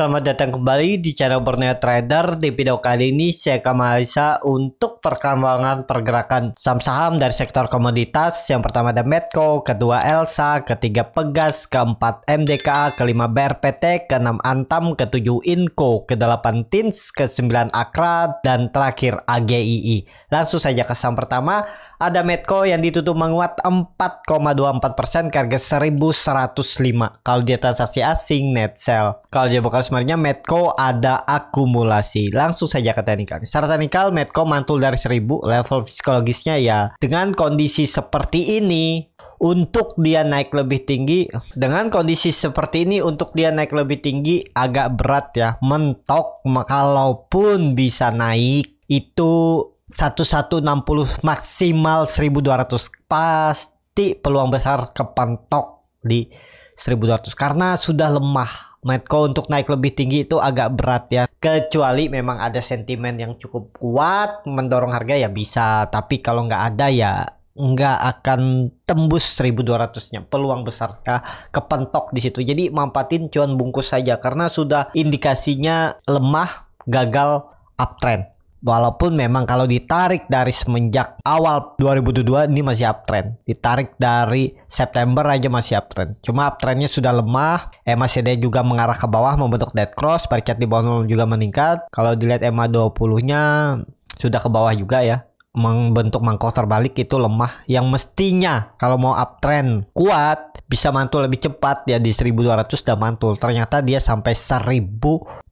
Selamat datang kembali di channel Borneo Trader. Di video kali ini saya akan analisa untuk perkembangan pergerakan saham saham dari sektor komoditas. Yang pertama ada Medco, kedua Elsa, ketiga Pegas, keempat MDKA, kelima BRPT, keenam Antam, ketujuh Inco, kedelapan Tins, kesembilan Akra, dan terakhir AGII. Langsung saja ke saham pertama ada Medco yang ditutup menguat 4,24 persen ke harga 1.105. Kalau dia transaksi asing net sell. Kalau dia bukan sebenarnya Medco ada akumulasi. Langsung saja ke teknikal. Secara teknikal Medco mantul dari 1.000 level psikologisnya ya dengan kondisi seperti ini untuk dia naik lebih tinggi dengan kondisi seperti ini untuk dia naik lebih tinggi agak berat ya mentok kalaupun bisa naik itu 1160 maksimal 1200 pasti peluang besar kepentok di 1200 karena sudah lemah Medco untuk naik lebih tinggi itu agak berat ya kecuali memang ada sentimen yang cukup kuat mendorong harga ya bisa tapi kalau nggak ada ya nggak akan tembus 1200-nya peluang besar ya, kepentok di situ jadi mampatin cuan bungkus saja karena sudah indikasinya lemah gagal uptrend Walaupun memang kalau ditarik dari semenjak awal 2022 ini masih uptrend. Ditarik dari September aja masih uptrend. Cuma uptrendnya sudah lemah. MACD juga mengarah ke bawah membentuk dead cross. Percat di bawah juga meningkat. Kalau dilihat EMA 20-nya sudah ke bawah juga ya membentuk mangkok terbalik itu lemah yang mestinya kalau mau uptrend kuat bisa mantul lebih cepat ya di 1200 sudah mantul ternyata dia sampai 1000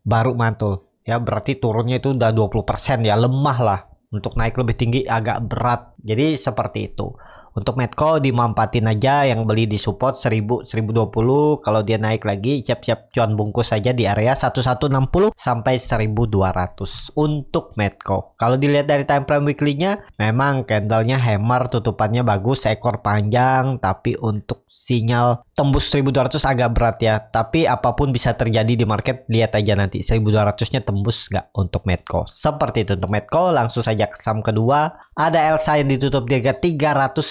baru mantul ya berarti turunnya itu udah 20% ya lemah lah untuk naik lebih tinggi agak berat jadi seperti itu. Untuk Medco dimampatin aja yang beli di support 1000 1020 kalau dia naik lagi siap-siap cuan bungkus saja di area 1160 sampai 1200 untuk Medco. Kalau dilihat dari time frame weekly-nya memang candle-nya hammer tutupannya bagus ekor panjang tapi untuk sinyal tembus 1200 agak berat ya. Tapi apapun bisa terjadi di market lihat aja nanti 1200-nya tembus nggak untuk Medco. Seperti itu untuk Medco langsung saja ke saham kedua ada Elsa ditutup di harga 310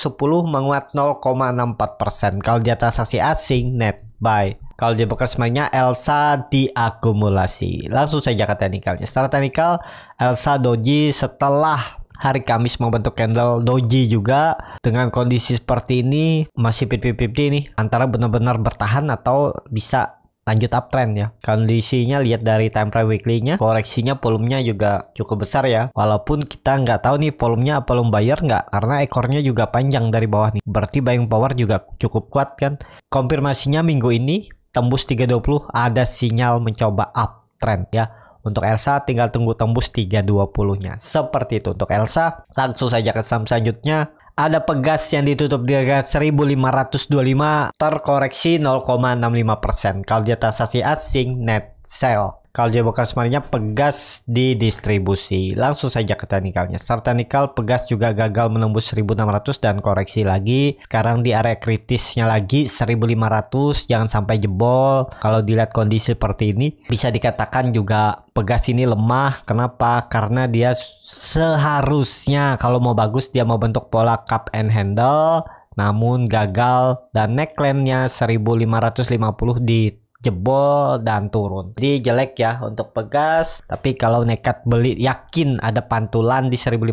menguat 0,64 persen. Kalau atas saksi asing net buy. Kalau di bekas mainnya Elsa diakumulasi. Langsung saja ke teknikalnya. Secara teknikal Elsa doji setelah hari Kamis membentuk candle doji juga dengan kondisi seperti ini masih pipi-pipi nih antara benar-benar bertahan atau bisa lanjut uptrend ya. Kondisinya lihat dari time frame weekly-nya, koreksinya volumenya juga cukup besar ya. Walaupun kita nggak tahu nih volumenya apa belum buyer nggak, karena ekornya juga panjang dari bawah nih. Berarti buying power juga cukup kuat kan. Konfirmasinya minggu ini tembus 320 ada sinyal mencoba uptrend ya. Untuk Elsa tinggal tunggu tembus 320-nya. Seperti itu untuk Elsa. Langsung saja ke saham selanjutnya ada pegas yang ditutup di harga 1525 terkoreksi 0,65% kalau di atas asing net sell dia bekas marinya pegas di distribusi. Langsung saja ke teknikalnya. Start teknikal pegas juga gagal menembus 1600 dan koreksi lagi. Sekarang di area kritisnya lagi 1500. Jangan sampai jebol. Kalau dilihat kondisi seperti ini bisa dikatakan juga pegas ini lemah. Kenapa? Karena dia seharusnya kalau mau bagus dia mau bentuk pola cup and handle namun gagal dan neckline-nya 1550 di jebol dan turun. Jadi jelek ya untuk pegas, tapi kalau nekat beli yakin ada pantulan di 1500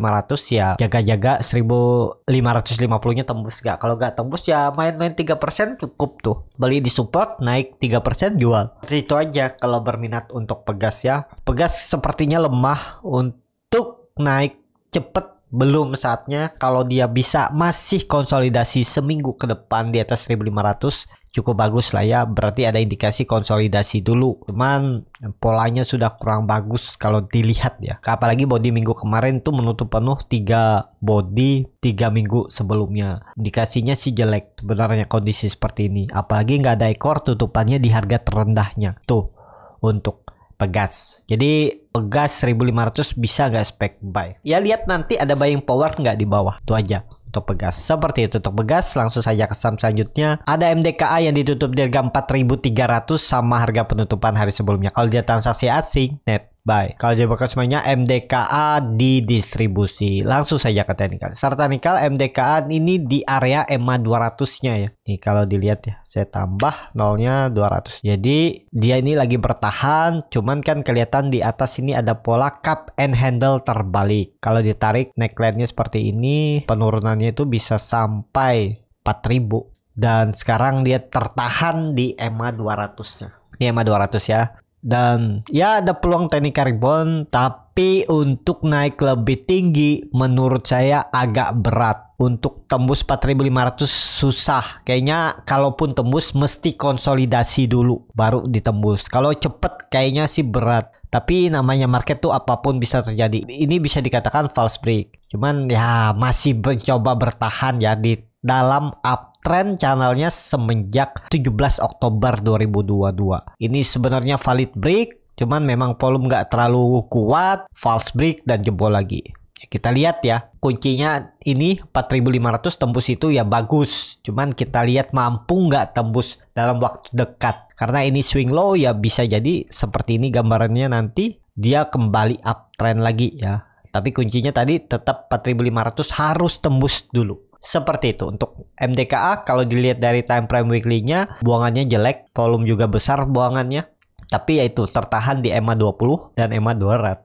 ya jaga-jaga 1550-nya tembus gak. Kalau gak tembus ya main-main 3% cukup tuh. Beli di support naik 3% jual. Terus itu aja kalau berminat untuk pegas ya. Pegas sepertinya lemah untuk naik cepet belum saatnya kalau dia bisa masih konsolidasi seminggu ke depan di atas 1500 cukup bagus lah ya berarti ada indikasi konsolidasi dulu cuman polanya sudah kurang bagus kalau dilihat ya apalagi body minggu kemarin tuh menutup penuh tiga body tiga minggu sebelumnya indikasinya sih jelek sebenarnya kondisi seperti ini apalagi nggak ada ekor tutupannya di harga terendahnya tuh untuk pegas jadi pegas 1500 bisa nggak spek buy ya lihat nanti ada buying power nggak di bawah itu aja Tutup Begas. Seperti itu tutup Begas, langsung saja ke saham selanjutnya. Ada MDKA yang ditutup di harga 4.300 sama harga penutupan hari sebelumnya. Kalau dia transaksi asing, net Baik, kalau jebakan semuanya MDKA didistribusi langsung saja ke teknikal. Serta nikal MDKA ini di area EMA 200-nya ya. Nih kalau dilihat ya, saya tambah nolnya 200. Jadi dia ini lagi bertahan, cuman kan kelihatan di atas ini ada pola cup and handle terbalik. Kalau ditarik neckline-nya seperti ini, penurunannya itu bisa sampai 4000 dan sekarang dia tertahan di EMA 200-nya. Ini EMA 200 ya dan ya ada peluang teknik rebound tapi untuk naik lebih tinggi menurut saya agak berat untuk tembus 4500 susah kayaknya kalaupun tembus mesti konsolidasi dulu baru ditembus kalau cepet kayaknya sih berat tapi namanya market tuh apapun bisa terjadi ini bisa dikatakan false break cuman ya masih mencoba bertahan ya di dalam up tren channelnya semenjak 17 Oktober 2022. Ini sebenarnya valid break, cuman memang volume nggak terlalu kuat, false break dan jebol lagi. Kita lihat ya, kuncinya ini 4500 tembus itu ya bagus. Cuman kita lihat mampu nggak tembus dalam waktu dekat. Karena ini swing low ya bisa jadi seperti ini gambarannya nanti dia kembali uptrend lagi ya. Tapi kuncinya tadi tetap 4500 harus tembus dulu. Seperti itu untuk MDKA kalau dilihat dari time frame weekly-nya buangannya jelek, volume juga besar buangannya. Tapi yaitu tertahan di EMA 20 dan EMA 200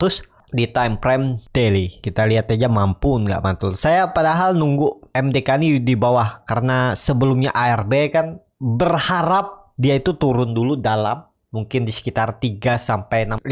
di time frame daily. Kita lihat aja mampu nggak mantul. Saya padahal nunggu MDK ini di bawah karena sebelumnya ARB kan berharap dia itu turun dulu dalam mungkin di sekitar 3 sampai 5%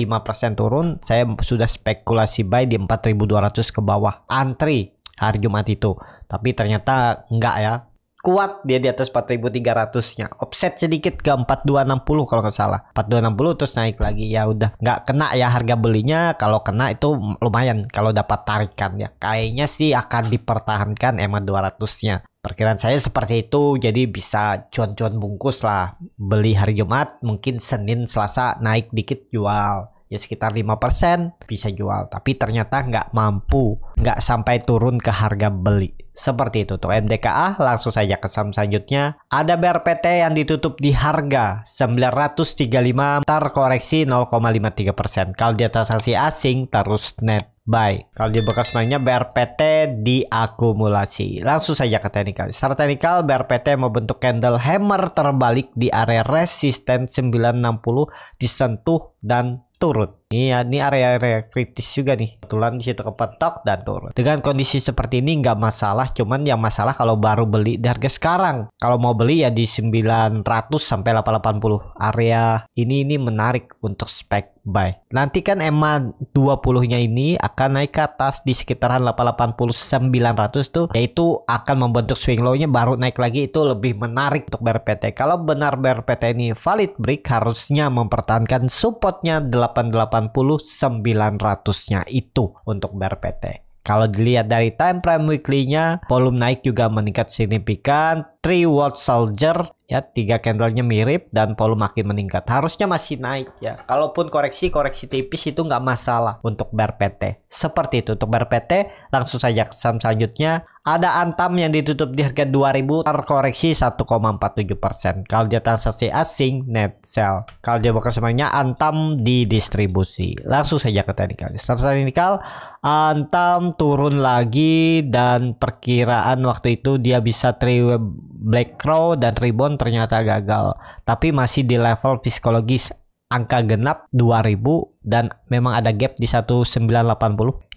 turun. Saya sudah spekulasi buy di 4200 ke bawah. Antri hari Jumat itu tapi ternyata enggak ya kuat dia di atas 4300-nya. Offset sedikit ke 4260 kalau nggak salah. 4260 terus naik lagi ya udah nggak kena ya harga belinya. Kalau kena itu lumayan kalau dapat tarikan ya. Kayaknya sih akan dipertahankan emang 200-nya. Perkiraan saya seperti itu, jadi bisa cuan-cuan bungkus lah. Beli hari Jumat, mungkin Senin, Selasa naik dikit jual ya sekitar 5% bisa jual tapi ternyata nggak mampu nggak sampai turun ke harga beli seperti itu tuh MDKA langsung saja ke saham selanjutnya ada BRPT yang ditutup di harga 935 tiga 0,53% kalau di atas sanksi asing terus net buy kalau di bekas mainnya BRPT diakumulasi langsung saja ke teknikal secara teknikal BRPT membentuk candle hammer terbalik di area resisten 960 disentuh dan turun. Ini, ya, ini area-area kritis juga nih. Kebetulan di situ kepentok dan turun. Dengan kondisi seperti ini nggak masalah, cuman yang masalah kalau baru beli di harga sekarang. Kalau mau beli ya di 900 sampai 880. Area ini ini menarik untuk spek buy. Nantikan EMA 20-nya ini akan naik ke atas di sekitaran 880-900 tuh yaitu akan membentuk swing low-nya baru naik lagi itu lebih menarik untuk BRPT. Kalau benar BRPT ini valid break harusnya mempertahankan supportnya 880-900-nya itu untuk BRPT. Kalau dilihat dari time frame weekly-nya, volume naik juga meningkat signifikan. Three World Soldier ya tiga candlenya mirip dan volume makin meningkat harusnya masih naik ya kalaupun koreksi koreksi tipis itu nggak masalah untuk Bar PT seperti itu untuk Bar PT langsung saja ke saham selanjutnya ada Antam yang ditutup di harga 2000 terkoreksi 1,47%. Kalau dia transaksi asing net sell. Kalau dia bakal semuanya Antam di distribusi. Langsung saja ke teknikal. Setelah teknikal Antam turun lagi dan perkiraan waktu itu dia bisa tri black crow dan rebound ternyata gagal. Tapi masih di level psikologis angka genap 2000 dan memang ada gap di 1980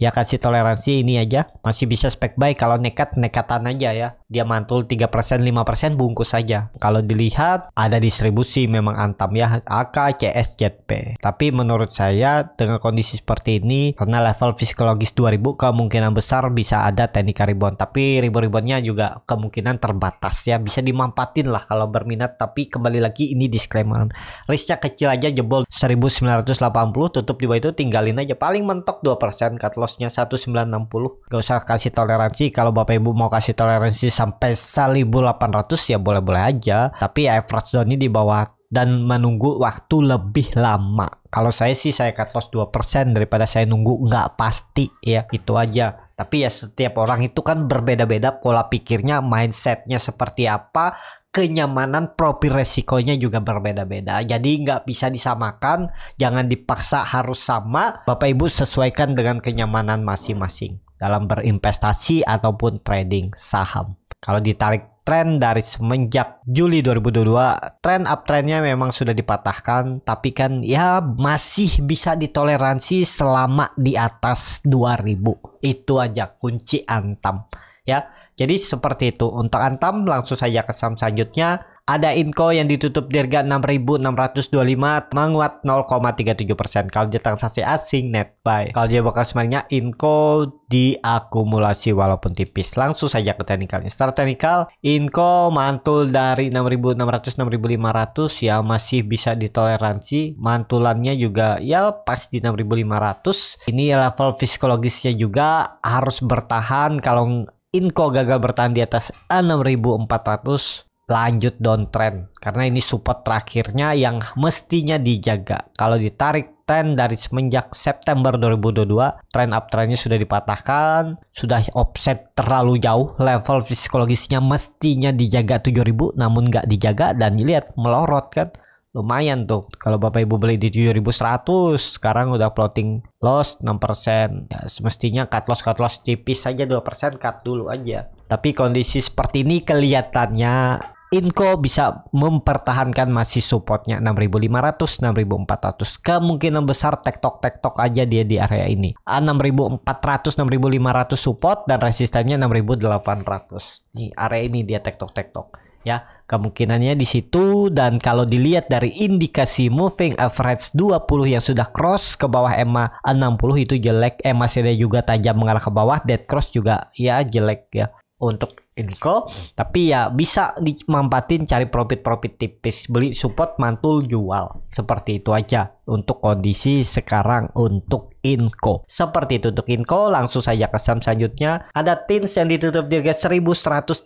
ya kasih toleransi ini aja masih bisa spek buy kalau nekat nekatan aja ya dia mantul 3% 5% bungkus saja kalau dilihat ada distribusi memang antam ya AK CS JP. tapi menurut saya dengan kondisi seperti ini karena level psikologis 2000 kemungkinan besar bisa ada teknik ribbon tapi ribbon-ribbonnya juga kemungkinan terbatas ya bisa dimampatin lah kalau berminat tapi kembali lagi ini disclaimer risknya kecil aja jebol 1980 tutup di bawah itu tinggalin aja paling mentok 2% cut lossnya 1960 gak usah kasih toleransi kalau bapak ibu mau kasih toleransi sampai 1800 ya boleh-boleh aja tapi ya average di bawah dan menunggu waktu lebih lama kalau saya sih saya cut loss persen daripada saya nunggu nggak pasti ya itu aja tapi ya setiap orang itu kan berbeda-beda pola pikirnya, mindsetnya seperti apa, kenyamanan profil resikonya juga berbeda-beda. Jadi nggak bisa disamakan, jangan dipaksa harus sama. Bapak Ibu sesuaikan dengan kenyamanan masing-masing dalam berinvestasi ataupun trading saham. Kalau ditarik tren dari semenjak Juli 2022, tren uptrendnya memang sudah dipatahkan, tapi kan ya masih bisa ditoleransi selama di atas 2000. Itu aja kunci Antam ya. Jadi seperti itu. Untuk Antam langsung saja ke saham selanjutnya. Ada Inco yang ditutup di harga 6.625 menguat 0,37%. Kalau dia transaksi asing net buy. Kalau dia bakal sebenarnya Inco diakumulasi walaupun tipis. Langsung saja ke technicalnya. Start technical, Inco mantul dari 6.600 6.500 ya masih bisa ditoleransi. Mantulannya juga ya pas di 6.500. Ini level psikologisnya juga harus bertahan kalau Inco gagal bertahan di atas 6400 lanjut downtrend karena ini support terakhirnya yang mestinya dijaga. Kalau ditarik tren dari semenjak September 2022, tren uptrendnya sudah dipatahkan, sudah offset terlalu jauh, level psikologisnya mestinya dijaga 7000 namun nggak dijaga dan dilihat melorot kan. Lumayan tuh kalau Bapak Ibu beli di 7100 sekarang udah floating loss 6%. Ya, semestinya cut loss cut loss tipis saja 2% cut dulu aja. Tapi kondisi seperti ini kelihatannya Inko bisa mempertahankan masih supportnya 6500, 6400. Kemungkinan besar tektok tektok aja dia di area ini. 6400, ah, 6500 support dan resistennya 6800. Di area ini dia tektok tektok ya. Kemungkinannya di situ dan kalau dilihat dari indikasi moving average 20 yang sudah cross ke bawah EMA 60 itu jelek, EMA eh, juga tajam mengarah ke bawah, dead cross juga ya jelek ya untuk kok, tapi ya bisa dimampatin cari profit-profit tipis beli support mantul jual seperti itu aja untuk kondisi sekarang untuk Inco. Seperti itu untuk Inco, langsung saja ke saham selanjutnya. Ada Tins yang ditutup di harga 1185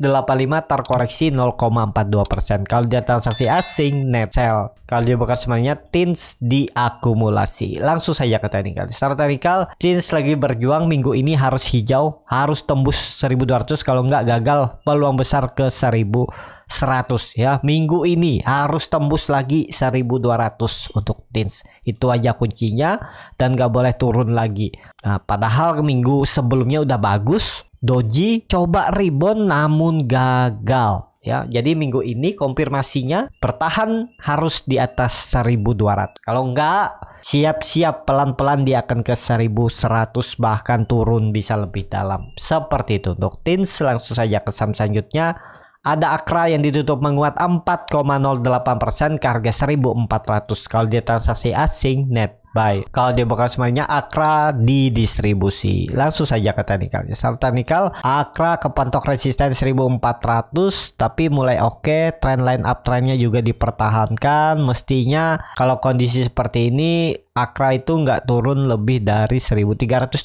terkoreksi 0,42%. Kalau dia transaksi asing, net sell. Kalau dia bekas semuanya, Tins diakumulasi. Langsung saja ke teknikal. Secara teknikal, Tins lagi berjuang minggu ini harus hijau, harus tembus 1200 kalau nggak gagal peluang besar ke 1000 100 ya. Minggu ini harus tembus lagi 1200 untuk tins. Itu aja kuncinya dan gak boleh turun lagi. Nah, padahal minggu sebelumnya udah bagus. Doji coba ribbon namun gagal ya. Jadi minggu ini konfirmasinya bertahan harus di atas 1200. Kalau enggak siap-siap pelan-pelan dia akan ke 1100 bahkan turun bisa lebih dalam. Seperti itu untuk tins langsung saja ke saham selanjutnya ada Akra yang ditutup menguat 4,08% ke harga 1.400 kalau dia transaksi asing net buy. Kalau dia bakal semuanya Akra di distribusi. Langsung saja ke teknikalnya. Saat teknikal Akra kepentok resisten 1400 tapi mulai oke, okay. trend line up trendnya juga dipertahankan. Mestinya kalau kondisi seperti ini Akra itu nggak turun lebih dari 1370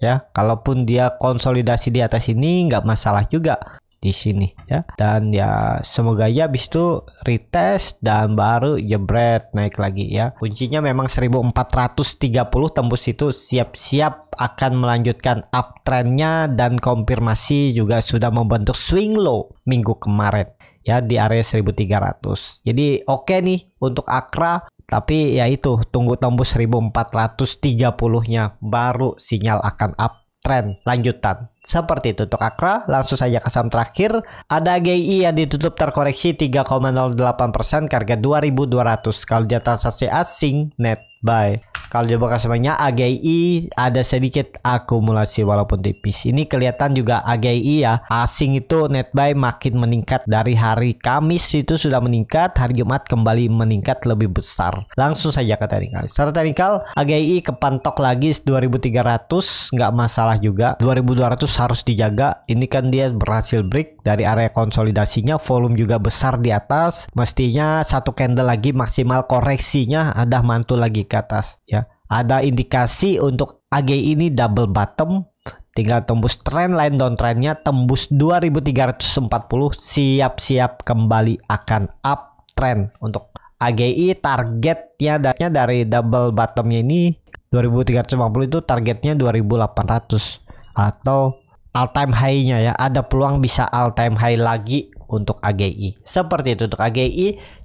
ya. Kalaupun dia konsolidasi di atas ini nggak masalah juga di sini ya dan ya semoga ya habis itu retest dan baru jebret naik lagi ya kuncinya memang 1430 tembus itu siap-siap akan melanjutkan uptrendnya dan konfirmasi juga sudah membentuk swing low minggu kemarin ya di area 1300 jadi oke okay nih untuk Akra tapi ya itu tunggu tembus 1430 nya baru sinyal akan uptrend lanjutan seperti itu untuk akra, langsung saja ke saham terakhir. Ada GII yang ditutup terkoreksi 3,08% persen harga 2.200. Kalau dia transaksi asing, net buy. Kalau dia buka semuanya, AGI ada sedikit akumulasi walaupun tipis. Ini kelihatan juga AGI ya. Asing itu net buy makin meningkat dari hari Kamis itu sudah meningkat. Hari Jumat kembali meningkat lebih besar. Langsung saja ke teknikal. Secara teknikal, AGI kepantok lagi 2.300. Nggak masalah juga. 2.200 harus dijaga. Ini kan dia berhasil break dari area konsolidasinya, volume juga besar di atas. Mestinya satu candle lagi maksimal koreksinya ada mantul lagi ke atas ya. Ada indikasi untuk AG ini double bottom tinggal tembus trend line downtrendnya tembus 2340 siap-siap kembali akan uptrend untuk AGI targetnya datanya dari double bottomnya ini 2350 itu targetnya 2800 atau all time high-nya ya. Ada peluang bisa all time high lagi untuk AGI. Seperti itu untuk AGI